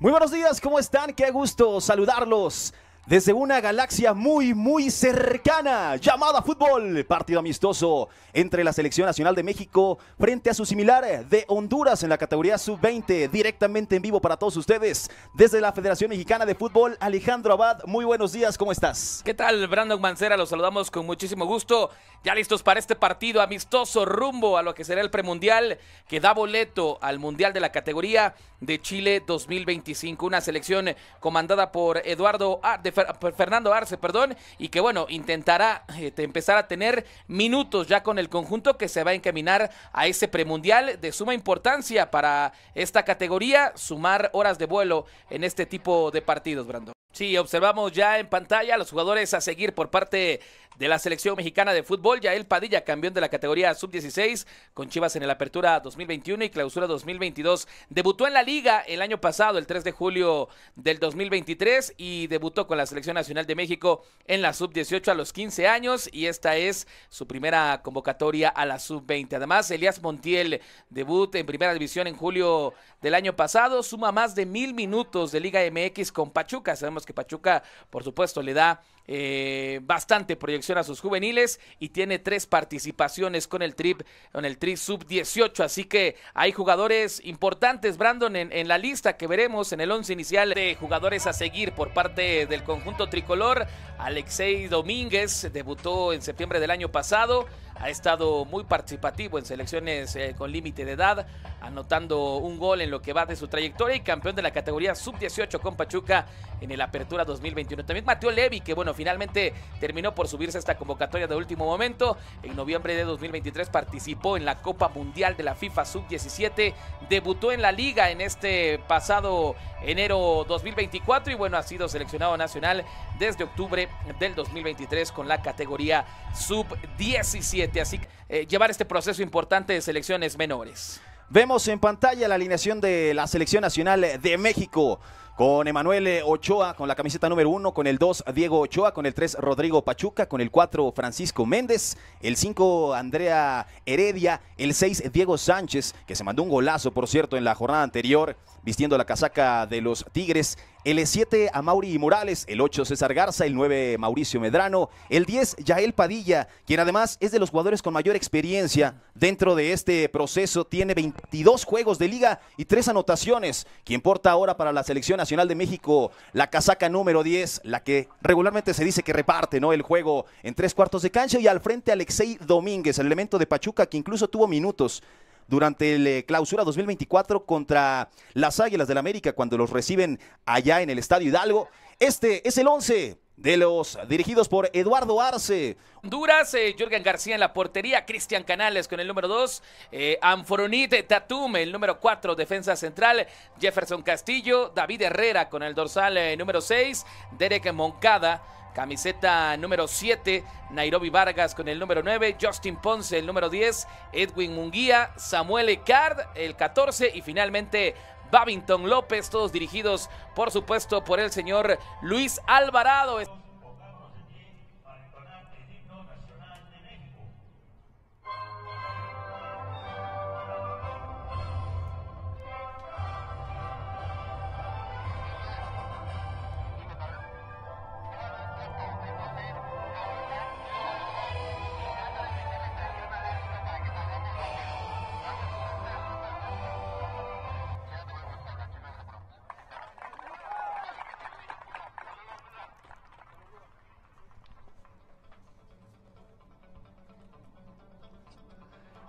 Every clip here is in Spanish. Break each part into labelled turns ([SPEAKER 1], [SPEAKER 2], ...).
[SPEAKER 1] Muy buenos días, ¿cómo están? Qué gusto saludarlos desde una galaxia muy, muy cercana llamada fútbol. Partido amistoso entre la Selección Nacional de México frente a su similar de Honduras en la categoría sub-20, directamente en vivo para todos ustedes desde la Federación Mexicana de Fútbol. Alejandro Abad, muy buenos días, ¿cómo estás?
[SPEAKER 2] ¿Qué tal, Brandon Mancera? Los saludamos con muchísimo gusto. Ya listos para este partido amistoso rumbo a lo que será el premundial que da boleto al Mundial de la categoría de Chile 2025. Una selección comandada por Eduardo A. De Fernando Arce, perdón, y que bueno, intentará este, empezar a tener minutos ya con el conjunto que se va a encaminar a ese premundial de suma importancia para esta categoría, sumar horas de vuelo en este tipo de partidos, Brando. Sí, observamos ya en pantalla a los jugadores a seguir por parte de la selección mexicana de fútbol. Yael Padilla, campeón de la categoría sub-16 con Chivas en el Apertura 2021 y Clausura 2022. Debutó en la liga el año pasado, el 3 de julio del 2023, y debutó con la selección nacional de México en la sub-18 a los 15 años y esta es su primera convocatoria a la sub-20. Además, Elías Montiel debut en primera división en julio del año pasado, suma más de mil minutos de Liga MX con Pachuca. Sabemos que Pachuca, por supuesto, le da eh, bastante proyección a sus juveniles y tiene tres participaciones con el trip, con el tri sub 18. Así que hay jugadores importantes, Brandon, en, la lista que veremos en el once inicial de jugadores a seguir por parte del conjunto tricolor. Alexei Domínguez debutó en septiembre del año pasado ha estado muy participativo en selecciones eh, con límite de edad, anotando un gol en lo que va de su trayectoria y campeón de la categoría sub-18 con Pachuca en el Apertura 2021. También Mateo Levi, que bueno, finalmente terminó por subirse a esta convocatoria de último momento. En noviembre de 2023 participó en la Copa Mundial de la FIFA sub-17, debutó en la liga en este pasado enero 2024 y bueno, ha sido seleccionado nacional desde octubre del 2023 con la categoría sub-17 así eh, llevar este proceso importante de selecciones menores.
[SPEAKER 1] Vemos en pantalla la alineación de la Selección Nacional de México. Con Emanuel Ochoa, con la camiseta número uno con el 2, Diego Ochoa, con el 3, Rodrigo Pachuca, con el 4, Francisco Méndez, el 5, Andrea Heredia, el 6, Diego Sánchez, que se mandó un golazo, por cierto, en la jornada anterior, vistiendo la casaca de los Tigres, el 7 a Mauri Morales, el 8 César Garza, el 9 Mauricio Medrano, el 10 Yael Padilla, quien además es de los jugadores con mayor experiencia dentro de este proceso, tiene 22 juegos de liga y 3 anotaciones, quien porta ahora para la Selección Nacional de México la casaca número 10, la que regularmente se dice que reparte ¿no? el juego en tres cuartos de cancha y al frente Alexei Domínguez, el elemento de Pachuca que incluso tuvo minutos durante la eh, clausura 2024 contra las Águilas del América cuando los reciben allá en el Estadio Hidalgo. Este es el 11 de los dirigidos por Eduardo Arce.
[SPEAKER 2] Honduras, eh, García en la portería, Cristian Canales con el número 2, eh, Amforonite Tatum, el número 4, defensa central, Jefferson Castillo, David Herrera con el dorsal número 6, Derek Moncada Camiseta número 7, Nairobi Vargas con el número 9, Justin Ponce el número 10, Edwin Munguía, Samuel Ecard el 14 y finalmente Babington López, todos dirigidos por supuesto por el señor Luis Alvarado.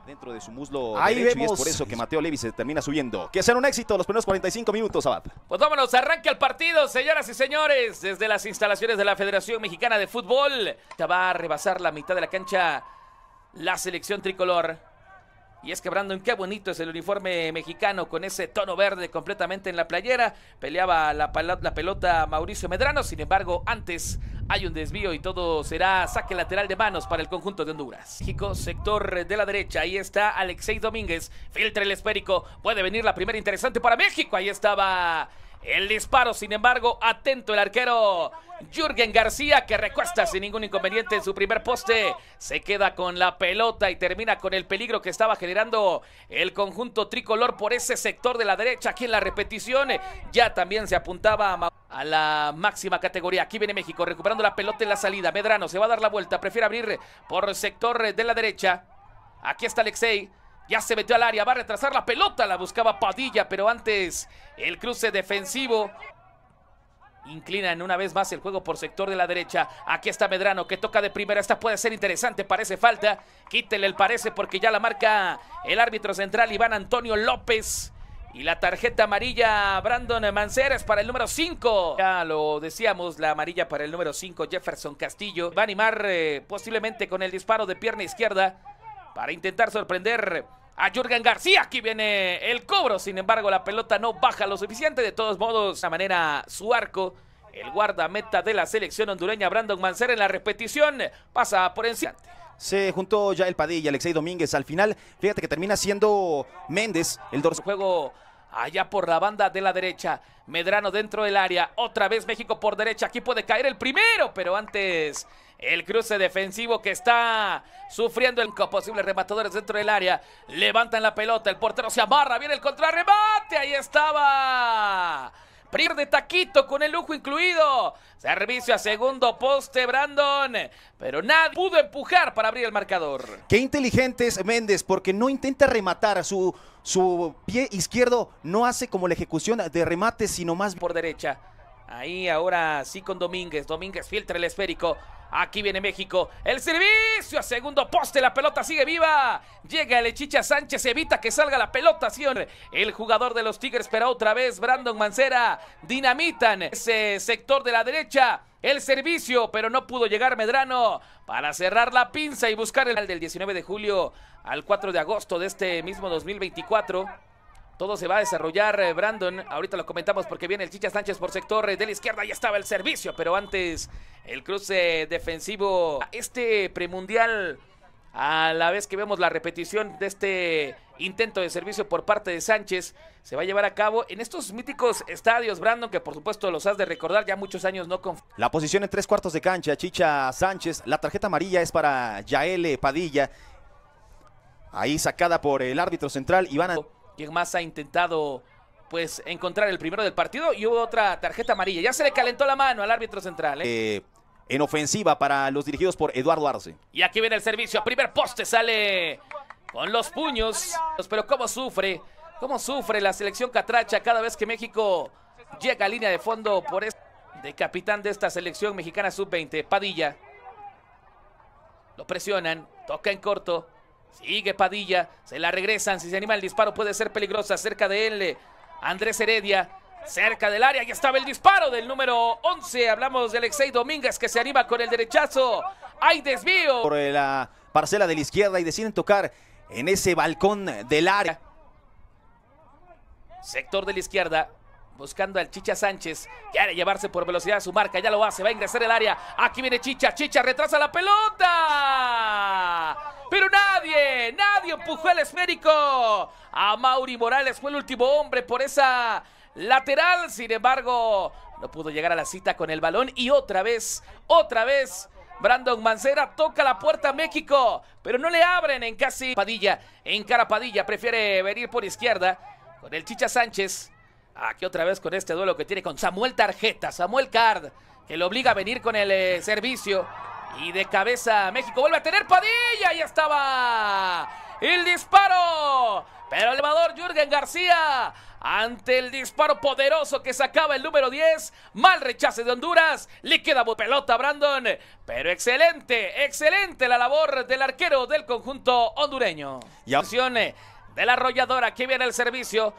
[SPEAKER 1] dentro de su muslo derecho, y es por eso que Mateo Levi se termina subiendo. Que sean un éxito los primeros 45 minutos, Abad.
[SPEAKER 2] Pues vámonos, arranca el partido, señoras y señores, desde las instalaciones de la Federación Mexicana de Fútbol. Ya va a rebasar la mitad de la cancha la selección tricolor. Y es que Brandon, qué bonito es el uniforme mexicano con ese tono verde completamente en la playera. Peleaba la, la pelota Mauricio Medrano, sin embargo, antes hay un desvío y todo será saque lateral de manos para el conjunto de Honduras. México, sector de la derecha. Ahí está Alexei Domínguez. Filtra el esférico. Puede venir la primera interesante para México. Ahí estaba el disparo, sin embargo, atento el arquero Jürgen García que recuesta sin ningún inconveniente en su primer poste. Se queda con la pelota y termina con el peligro que estaba generando el conjunto tricolor por ese sector de la derecha. Aquí en la repetición ya también se apuntaba a, la máxima categoría. Aquí viene México recuperando la pelota en la salida. Medrano se va a dar la vuelta, prefiere abrir por el sector de la derecha. Aquí está Alexei. Ya se metió al área, va a retrasar la pelota, la buscaba Padilla, pero antes el cruce defensivo. Inclinan una vez más el juego por sector de la derecha. Aquí está Medrano que toca de primera. Esta puede ser interesante, parece falta. Quítele el parece porque ya la marca el árbitro central Iván Antonio López. Y la tarjeta amarilla, Brandon Manceres para el número 5. Ya lo decíamos, la amarilla para el número 5, Jefferson Castillo. Va a animar eh, posiblemente con el disparo de pierna izquierda para intentar sorprender a Jurgen García. Aquí viene el cobro. Sin embargo, la pelota no baja lo suficiente. De todos modos, de manera su arco. El guardameta de la selección hondureña, Brandon Mancera, en la repetición pasa por encima.
[SPEAKER 1] Se juntó ya el Padilla, Alexei Domínguez. Al final, fíjate que termina siendo Méndez el dorso. Juego
[SPEAKER 2] allá por la banda de la derecha. Medrano dentro del área. Otra vez México por derecha. Aquí puede caer el primero, pero antes el cruce defensivo que está sufriendo el posible rematadores dentro del área. Levantan la pelota, el portero se amarra, viene el contrarremate, ahí estaba. pri de taquito con el lujo incluido. Servicio a segundo poste, Brandon. Pero nadie pudo empujar para abrir el marcador.
[SPEAKER 1] Qué inteligente es Méndez, porque no intenta rematar. Su, su pie izquierdo no hace como la ejecución de remate, sino más por derecha.
[SPEAKER 2] Ahí ahora sí con Domínguez. Domínguez filtra el esférico. Aquí viene México. El servicio a segundo poste. La pelota sigue viva. Llega Lechicha Sánchez. Evita que salga la pelota. El jugador de los Tigres. Pero otra vez Brandon Mancera. Dinamitan ese sector de la derecha el servicio, pero no pudo llegar Medrano para cerrar la pinza y buscar el del 19 de julio al 4 de agosto de este mismo 2024. Todo se va a desarrollar, eh, Brandon. Ahorita lo comentamos porque viene el Chicha Sánchez por sector eh, de la izquierda. Ya estaba el servicio, pero antes el cruce defensivo. Este premundial, a la vez que vemos la repetición de este intento de servicio por parte de Sánchez, se va a llevar a cabo en estos míticos estadios, Brandon, que por supuesto los has de recordar, ya muchos años no
[SPEAKER 1] La posición en tres cuartos de cancha, Chicha Sánchez. La tarjeta amarilla es para Yael Padilla. Ahí sacada por el árbitro central, Iván
[SPEAKER 2] quien más ha intentado pues encontrar el primero del partido y hubo otra tarjeta amarilla. Ya se le calentó la mano al árbitro central. ¿eh?
[SPEAKER 1] Eh, en ofensiva para los dirigidos por Eduardo Arce.
[SPEAKER 2] Y aquí viene el servicio. A primer poste sale con los puños. Pero cómo sufre, cómo sufre la selección catracha cada vez que México llega a línea de fondo por este de capitán de esta selección mexicana sub-20, Padilla. Lo presionan, toca en corto. Sigue Padilla, se la regresan, si se anima el disparo puede ser peligrosa, cerca de él eh, Andrés Heredia, cerca del área, ya estaba el disparo del número 11, hablamos de Alexei Domínguez que se anima con el derechazo, hay desvío. Por
[SPEAKER 1] eh, la parcela de la izquierda y deciden tocar en ese balcón del área.
[SPEAKER 2] Sector de la izquierda, buscando al Chicha Sánchez. de llevarse por velocidad a su marca, ya lo hace, va a ingresar el área. Aquí viene Chicha, Chicha retrasa la pelota. Pero nadie, nadie empujó el esférico. A Mauri Morales fue el último hombre por esa lateral. Sin embargo, no pudo llegar a la cita con el balón. Y otra vez, otra vez. Brandon Mancera toca la puerta a México, pero no le abren en casi Padilla. En cara Padilla, prefiere venir por izquierda con el Chicha Sánchez. Aquí otra vez con este duelo que tiene con Samuel Tarjeta, Samuel Card, que lo obliga a venir con el eh, servicio. Y de cabeza México vuelve a tener Padilla. Ahí estaba el disparo. Pero elevador Jürgen García ante el disparo poderoso que sacaba el número 10. Mal rechace de Honduras. Le queda pelota Brandon. Pero excelente, excelente la labor del arquero del conjunto hondureño. Y opciones eh, De la arrolladora. Aquí viene el servicio.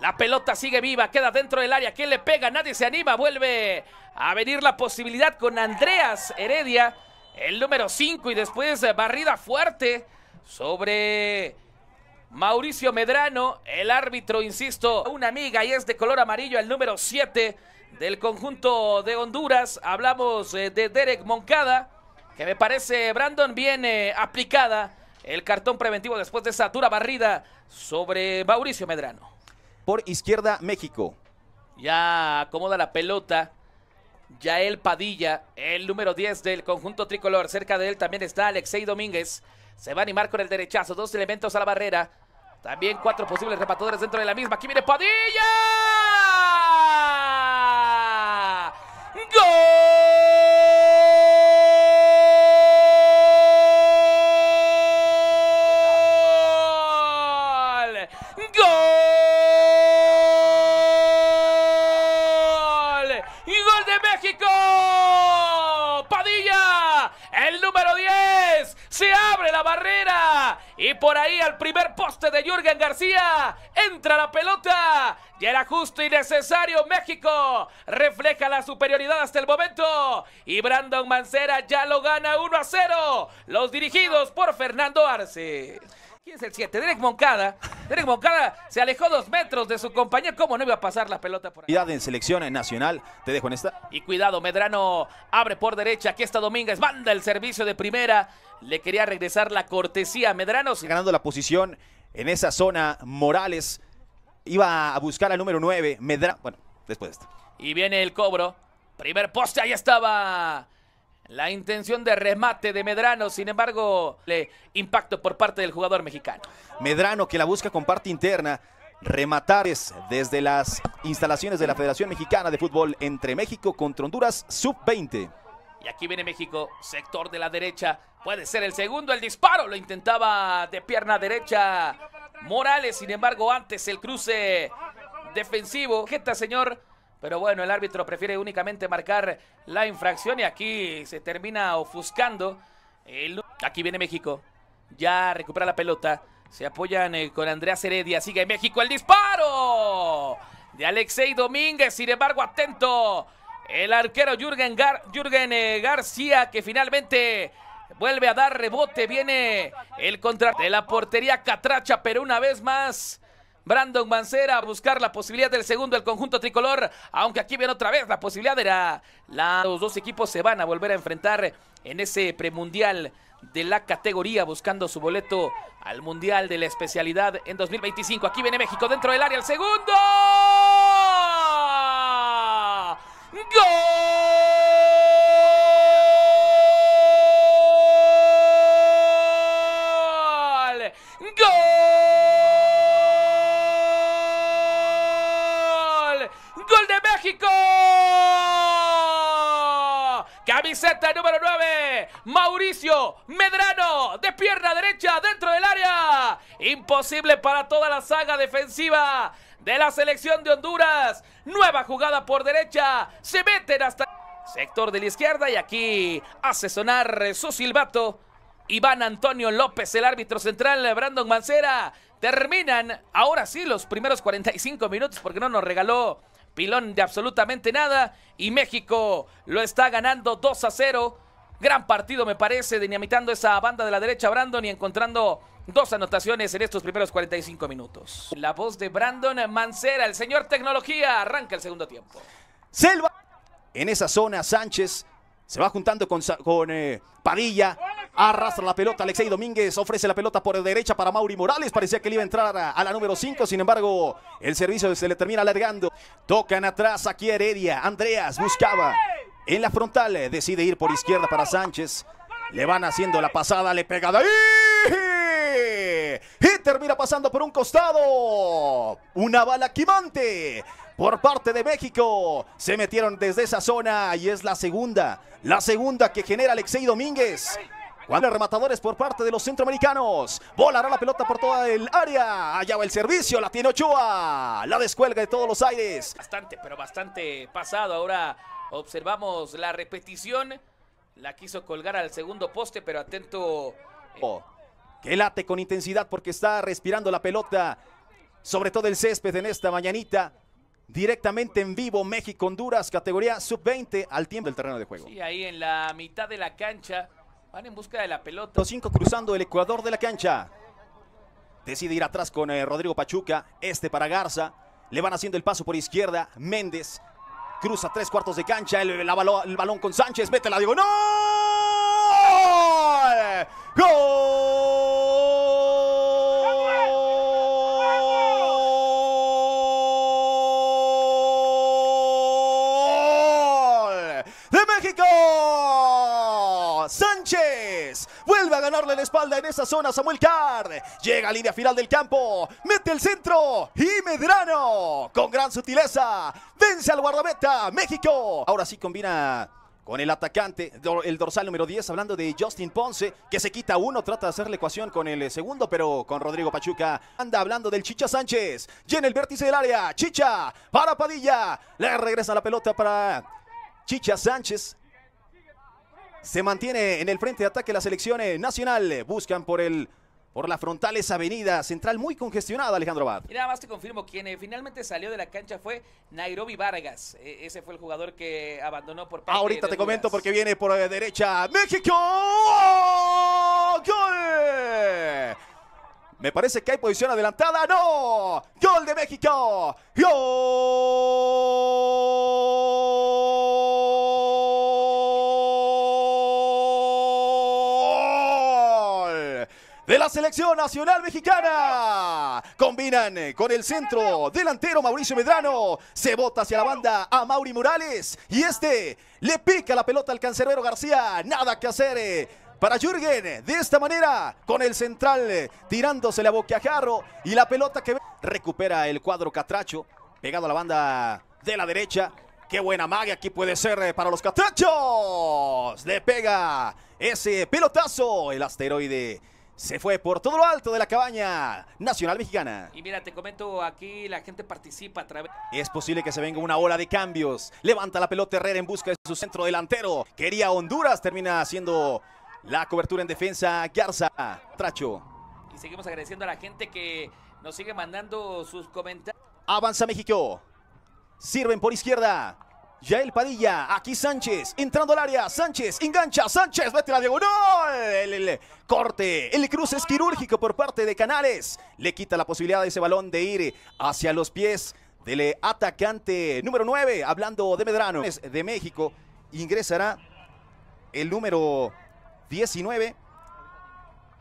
[SPEAKER 2] La pelota sigue viva, queda dentro del área. ¿Quién le pega? Nadie se anima. Vuelve a venir la posibilidad con Andreas Heredia, el número 5. Y después eh, barrida fuerte sobre Mauricio Medrano, el árbitro, insisto, una amiga y es de color amarillo, el número 7 del conjunto de Honduras. Hablamos eh, de Derek Moncada, que me parece, Brandon, viene eh, aplicada el cartón preventivo después de esa dura barrida sobre Mauricio Medrano
[SPEAKER 1] por izquierda México.
[SPEAKER 2] Ya acomoda la pelota. el Padilla, el número 10 del conjunto tricolor. Cerca de él también está Alexei Domínguez. Se va a animar con el derechazo. Dos elementos a la barrera. También cuatro posibles repatadores dentro de la misma. Aquí viene Padilla. ¡Gol! Necesario México refleja la superioridad hasta el momento. Y Brandon Mancera ya lo gana 1 a 0. Los dirigidos por Fernando Arce. ¿Quién es el 7? Derek Moncada. Derek Moncada se alejó dos metros de su compañero. ¿Cómo no iba a pasar la pelota por
[SPEAKER 1] ahí? en selección nacional. Te dejo en esta.
[SPEAKER 2] Y cuidado, Medrano abre por derecha. Aquí está Domínguez. Manda el servicio de primera. Le quería regresar la
[SPEAKER 1] cortesía a Medrano. Ganando la posición en esa zona, Morales Iba a buscar al número 9, Medrano Bueno, después de esto.
[SPEAKER 2] Y viene el cobro. Primer poste, ahí estaba. La intención de remate de Medrano, sin embargo, le impacto por parte del jugador mexicano.
[SPEAKER 1] Medrano que la busca con parte interna. Rematares desde las instalaciones de la Federación Mexicana de Fútbol entre México contra Honduras, sub-20.
[SPEAKER 2] Y aquí viene México, sector de la derecha. Puede ser el segundo, el disparo. Lo intentaba de pierna derecha Morales. Sin embargo, antes el cruce defensivo. geta señor. Pero bueno, el árbitro prefiere únicamente marcar la infracción y aquí se termina ofuscando. Aquí viene México. Ya recupera la pelota. Se apoyan eh, con Andreas Heredia. Sigue México el disparo de Alexei Domínguez. Sin embargo, atento. El arquero Jürgen, eh, García que finalmente Vuelve a dar rebote. Viene el contra de la portería Catracha, pero una vez más. Brandon Mancera a buscar la posibilidad del segundo del conjunto tricolor, aunque aquí viene otra vez la posibilidad era los dos equipos se van a volver a enfrentar en ese premundial de la categoría buscando su boleto al mundial de la especialidad en 2025. Aquí viene México dentro del área el segundo. ¡Gol! ¡Gol! ¡Gol de México! Camiseta número 9, Mauricio Medrano, de pierna derecha dentro del área. Imposible para toda la saga defensiva de la selección de Honduras. Nueva jugada por derecha, se meten hasta sector de la izquierda y aquí hace sonar su silbato Iván Antonio López, el árbitro central, Brandon Mancera. Terminan ahora sí los primeros 45 minutos porque no nos regaló pilón de absolutamente nada y México lo está ganando 2 a 0. Gran partido me parece, dinamitando esa banda de la derecha Brandon y encontrando dos anotaciones en estos primeros 45 minutos. La voz de Brandon Mancera, el señor tecnología, arranca el segundo tiempo.
[SPEAKER 1] Selva. En esa zona Sánchez se va juntando con, con eh, Padilla. Arrastra la pelota Alexei Domínguez. Ofrece la pelota por derecha para Mauri Morales. Parecía que le iba a entrar a, la número 5. Sin embargo, el servicio se le termina alargando. Tocan atrás aquí Heredia. Andreas buscaba. En la frontal decide ir por izquierda para Sánchez. Le van haciendo la pasada, le pega de ahí. Y termina pasando por un costado. Una bala quimante por parte de México. Se metieron desde esa zona y es la segunda. La segunda que genera Alexei Domínguez de rematadores por parte de los centroamericanos. Volará la pelota por toda el área. Allá va el servicio, la tiene Ochoa. La descuelga de todos los aires.
[SPEAKER 2] Bastante, pero bastante pasado. Ahora observamos la repetición. La quiso colgar al segundo poste, pero atento. Eh,
[SPEAKER 1] oh, que late con intensidad porque está respirando la pelota. Sobre todo el césped en esta mañanita directamente en vivo México-Honduras, categoría sub-20 al tiempo del terreno de juego.
[SPEAKER 2] Sí, ahí en la mitad de la cancha Van en busca de la pelota.
[SPEAKER 1] 5 cruzando el Ecuador de la cancha. Decide ir atrás con eh, Rodrigo Pachuca. Este para Garza. Le van haciendo el paso por izquierda. Méndez cruza tres cuartos de cancha. El, balón con Sánchez. Mete la digo. ¡No! ¡Gol! ¡De México! Sánchez. Vuelve a ganarle la espalda en esa zona Samuel Carr. Llega a línea final del campo, mete el centro y Medrano con gran sutileza vence al guardameta México. Ahora sí combina con el atacante, el dorsal número 10, hablando de Justin Ponce, que se quita uno, trata de hacer la ecuación con el eh, segundo, pero con Rodrigo Pachuca. Anda hablando del Chicha Sánchez, llena el vértice del área, Chicha para Padilla, le regresa la pelota para Chicha Sánchez, se mantiene en el frente de ataque la selección eh, nacional. Buscan por el por la frontal esa avenida central muy congestionada, Alejandro Abad.
[SPEAKER 2] Y nada más te confirmo, quien eh, finalmente salió de la cancha fue Nairobi Vargas. E, ese fue el jugador que abandonó por parte Ahorita te comento
[SPEAKER 1] porque viene por eh, derecha México. ¡Gol! Me parece que hay posición adelantada. ¡No! ¡Gol de México! ¡Gol! de la selección nacional mexicana. Combinan eh, con el centro delantero Mauricio Medrano. Se bota hacia la banda a Mauri Morales y este le pica la pelota al cancerbero García. Nada que hacer. Eh, para Jürgen, de esta manera, con el central eh, tirándose la Jarro. y la pelota que recupera el cuadro Catracho, pegado a la banda de la derecha. Qué buena magia aquí puede ser para los catrachos. Le pega ese pelotazo el asteroide se fue por todo lo alto de la cabaña nacional mexicana.
[SPEAKER 2] Y mira, te comento aquí, la gente participa a través...
[SPEAKER 1] Es posible que se venga una ola de cambios. Levanta la pelota Herrera en busca de su centro delantero. Quería Honduras, termina haciendo la cobertura en defensa Garza Tracho.
[SPEAKER 2] Y seguimos agradeciendo a la gente que nos sigue mandando sus comentarios.
[SPEAKER 1] Avanza México. Sirven por izquierda el Padilla, aquí Sánchez, entrando al área, Sánchez, engancha, Sánchez, mete la diagonal, el, corte, el cruce es quirúrgico por parte de Canales, le quita la posibilidad de ese balón de ir hacia los pies del atacante número 9, hablando de Medrano, de México, ingresará el número 19,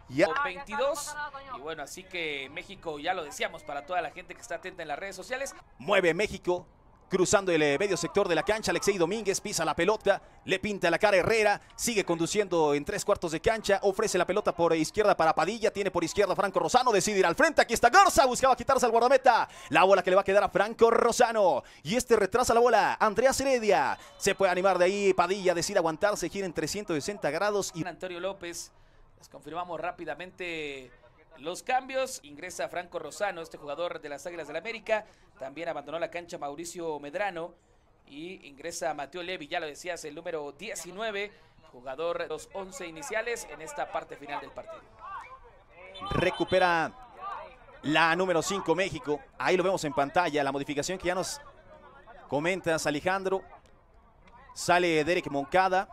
[SPEAKER 1] ya.
[SPEAKER 2] 22. Y bueno, así que México, ya lo decíamos, para toda la gente que está atenta en las redes sociales.
[SPEAKER 1] Mueve México, cruzando el eh, medio sector de la cancha, Alexei Domínguez pisa la pelota, le pinta la cara Herrera, sigue conduciendo en tres cuartos de cancha, ofrece la pelota por izquierda para Padilla, tiene por izquierda Franco Rosano, decide ir al frente, aquí está Garza, buscaba quitarse al guardameta, la bola que le va a quedar a Franco Rosano, y este retrasa la bola, Andrea Heredia, se puede animar de ahí, Padilla decide aguantarse, gira en 360 grados y...
[SPEAKER 2] Antonio López, les confirmamos rápidamente... Los cambios, ingresa Franco Rosano, este jugador de las Águilas del América, también abandonó la cancha Mauricio Medrano y ingresa Mateo Levi, ya lo decías, el número 19, jugador de los 11 iniciales en esta parte final del partido.
[SPEAKER 1] Recupera la número 5 México, ahí lo vemos en pantalla, la modificación que ya nos comentas Alejandro, sale Derek Moncada,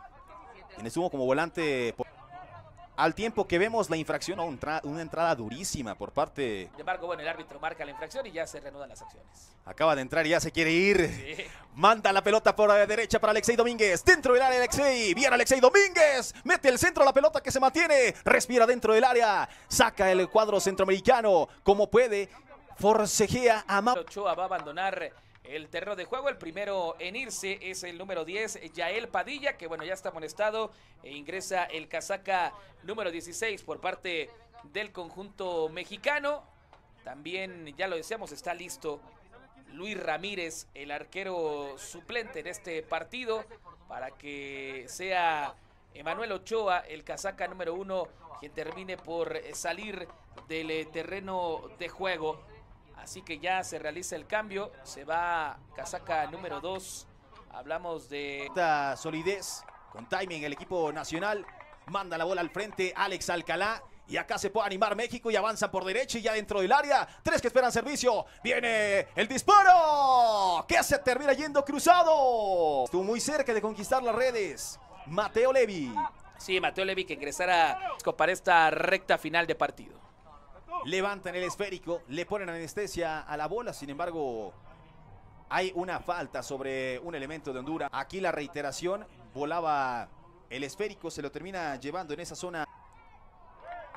[SPEAKER 1] quien estuvo como volante al tiempo que vemos la infracción una entrada durísima por parte...
[SPEAKER 2] De embargo, bueno, el árbitro marca la infracción y ya se reanudan las acciones.
[SPEAKER 1] Acaba de entrar y ya se quiere ir. Manda la pelota por la derecha para Alexei Domínguez. Dentro del área Alexei. bien, Alexei Domínguez. Mete el centro a la pelota que se mantiene. Respira dentro del área. Saca el cuadro centroamericano como puede. Forcejea a Ochoa va a
[SPEAKER 2] abandonar el terreno de juego. El primero en irse es el número 10, Yael Padilla, que bueno, ya está amonestado e ingresa el casaca número 16 por parte del conjunto mexicano. También, ya lo decíamos, está listo Luis Ramírez, el arquero suplente en este partido, para que sea Emanuel Ochoa, el casaca número uno, quien termine por salir del eh, terreno de juego. Así que ya se realiza el cambio. Se va casaca número 2. Hablamos de...
[SPEAKER 1] Esta solidez con timing el equipo nacional. Manda la bola al frente Alex Alcalá. Y acá se puede animar México y avanzan por derecha y ya dentro del área. Tres que esperan servicio. Viene el disparo. Que se termina yendo cruzado. Estuvo muy cerca de conquistar las redes. Mateo Levi.
[SPEAKER 2] Sí, Mateo Levi que ingresará para esta recta final de
[SPEAKER 1] partido levantan el esférico, le ponen anestesia a la bola, sin embargo, hay una falta sobre un elemento de Honduras. Aquí la reiteración, volaba el esférico, se lo termina llevando en esa zona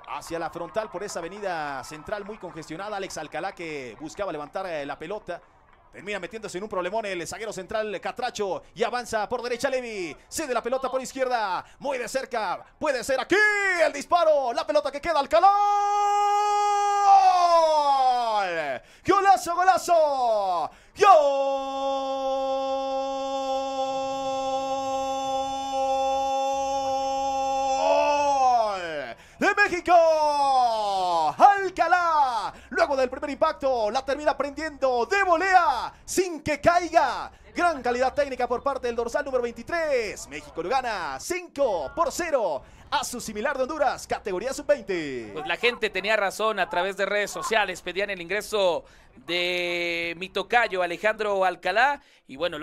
[SPEAKER 1] hacia la frontal por esa avenida central muy congestionada. Alex Alcalá que buscaba levantar eh, la pelota. Termina metiéndose en un problemón el zaguero central Catracho y avanza por derecha Levi. Cede la pelota por izquierda. Muy de cerca. Puede ser aquí el disparo. La pelota que queda Alcalá. ¡Gol! ¡Golazo, golazo! ¡Gol! ¡De México! ¡Alcalá! Luego del primer impacto, la termina prendiendo de volea sin que caiga. Gran calidad técnica por parte del dorsal número 23. México lo gana 5 por 0 a su similar de Honduras, categoría sub-20. Pues la
[SPEAKER 2] gente tenía razón a través de redes sociales, pedían el ingreso de mi tocayo Alejandro Alcalá y bueno...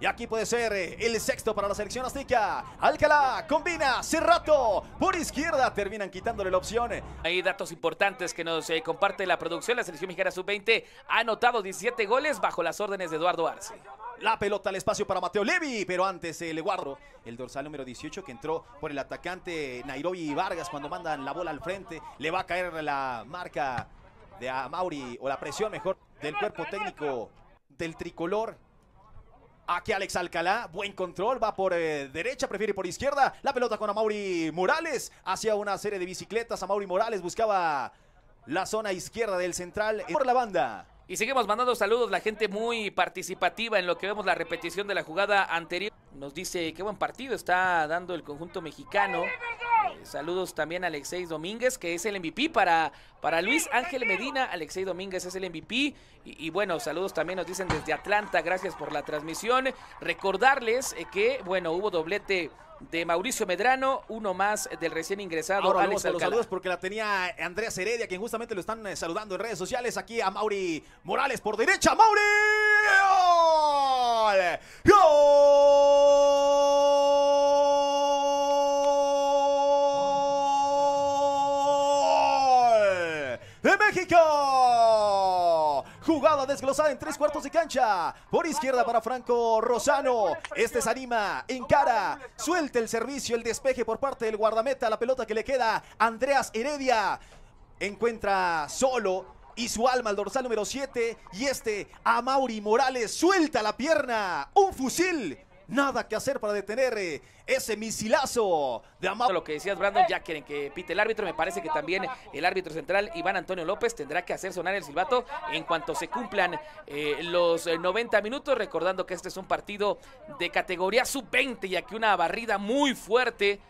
[SPEAKER 1] Y aquí puede ser eh, el sexto para la selección azteca. Alcalá combina, Cerrato por izquierda, terminan quitándole la opción. Hay
[SPEAKER 2] datos importantes que nos eh, comparte la producción, la selección mexicana sub-20 ha anotado 17 goles
[SPEAKER 1] bajo las órdenes de Eduardo Arce. La pelota al espacio para Mateo Levi, pero antes eh, le guardo, el dorsal número 18 que entró por el atacante Nairobi Vargas cuando mandan la bola al frente. Le va a caer la marca de Mauri, o la presión mejor, del cuerpo técnico del tricolor. Aquí Alex Alcalá, buen control, va por eh, derecha, prefiere por izquierda. La pelota con Amauri Morales, hacia una serie de bicicletas. Amauri Morales buscaba la zona izquierda del central por la banda.
[SPEAKER 2] Y seguimos mandando saludos, la gente muy participativa en lo que vemos la repetición de la jugada anterior. Nos dice qué buen partido está dando el conjunto mexicano. Eh, saludos también a Alexei Domínguez, que es el MVP para, para Luis Ángel Medina. Alexei Domínguez es el MVP. Y, bueno, saludos también nos dicen desde Atlanta. Gracias por la transmisión. Recordarles eh, que, bueno, hubo doblete de Mauricio Medrano, uno más del recién ingresado Ahora los saludos
[SPEAKER 1] porque la tenía Andrea Heredia, quien justamente lo están eh, saludando en redes sociales. Aquí a Mauri Morales por derecha. ¡Mauri! ¡Gol! ¡Gol! ¡De México! Jugada desglosada en tres cuartos de cancha. Por izquierda para Franco Rosano. Este se anima, encara, suelta el servicio, el despeje por parte del guardameta. La pelota que le queda Andreas Heredia. Encuentra solo y su alma al dorsal número 7. Y este a Mauri Morales suelta la pierna. Un fusil nada que hacer para detener eh, ese misilazo
[SPEAKER 2] de Amado. Lo que decías, Brandon ya quieren que pite el árbitro, me parece que también el árbitro central, Iván Antonio López, tendrá que hacer sonar el silbato en cuanto se cumplan eh, los 90 eh, minutos, recordando que este es un partido de categoría sub-20 y aquí una barrida muy fuerte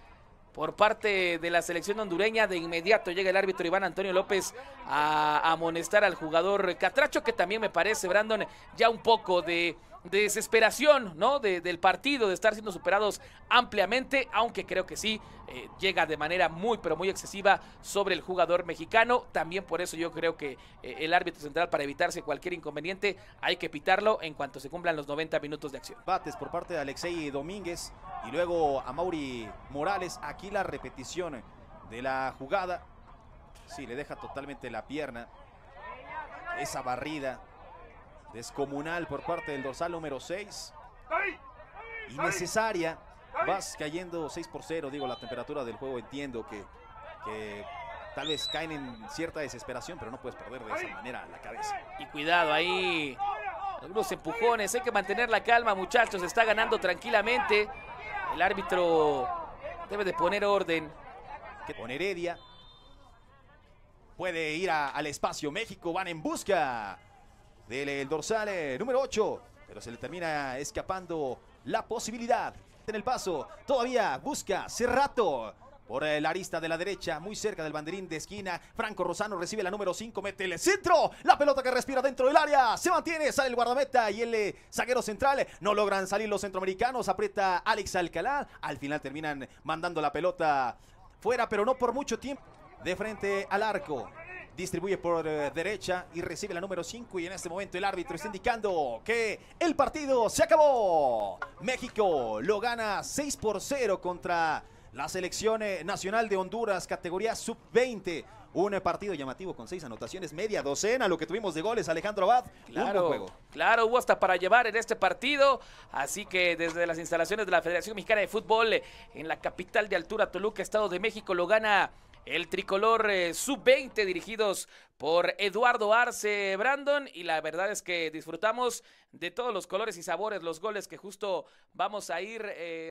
[SPEAKER 2] por parte de la selección hondureña. De inmediato llega el árbitro Iván Antonio López a amonestar al jugador Catracho, que también me parece, Brandon, ya un poco de desesperación, ¿no? del partido, de estar siendo superados ampliamente, aunque creo que sí, eh, llega de manera muy, pero muy excesiva sobre el jugador mexicano. También por eso yo creo que eh, el árbitro central, para evitarse cualquier inconveniente, hay que
[SPEAKER 1] pitarlo en cuanto se cumplan los 90 minutos de acción. Bates por parte de Alexei Domínguez y luego a Mauri Morales. Aquí la repetición de la jugada. Sí, le deja totalmente la pierna. Esa barrida Descomunal por parte del dorsal número 6. Innecesaria. Vas cayendo 6 por 0. Digo, la temperatura del juego entiendo que, tal vez caen en cierta desesperación, pero no puedes perder de esa manera la cabeza.
[SPEAKER 2] Y cuidado ahí. Algunos empujones. Hay que mantener la calma, muchachos. Está ganando tranquilamente. El
[SPEAKER 1] árbitro debe de poner orden. Que con Heredia. Puede ir al espacio México. Van en busca del dorsal dorsale, eh, número 8. Pero se le termina escapando la posibilidad. En el paso, todavía busca Cerrato. Por el eh, la arista de la derecha, muy cerca del banderín de esquina, Franco Rosano recibe la número 5, mete el centro, la pelota que respira dentro del área, se mantiene, sale el guardameta y el eh, zaguero central, no logran salir los centroamericanos, aprieta Alex Alcalá, al final terminan mandando la pelota fuera, pero no por mucho tiempo, de frente al arco distribuye por eh, derecha y recibe la número 5 y en este momento el árbitro está indicando que el partido se acabó. México lo gana 6 por 0 contra la selección eh, nacional de Honduras, categoría sub-20. Un eh, partido llamativo con seis anotaciones, media docena, lo que tuvimos de goles, Alejandro Abad. Claro, juego. claro,
[SPEAKER 2] hubo hasta para llevar en este partido. Así que desde las instalaciones de la Federación Mexicana de Fútbol, en la capital de altura, Toluca, Estado de México, lo gana el tricolor eh, sub-20 dirigidos por Eduardo Arce Brandon y la verdad es que disfrutamos de todos los colores y sabores, los goles que justo vamos a ir... Eh.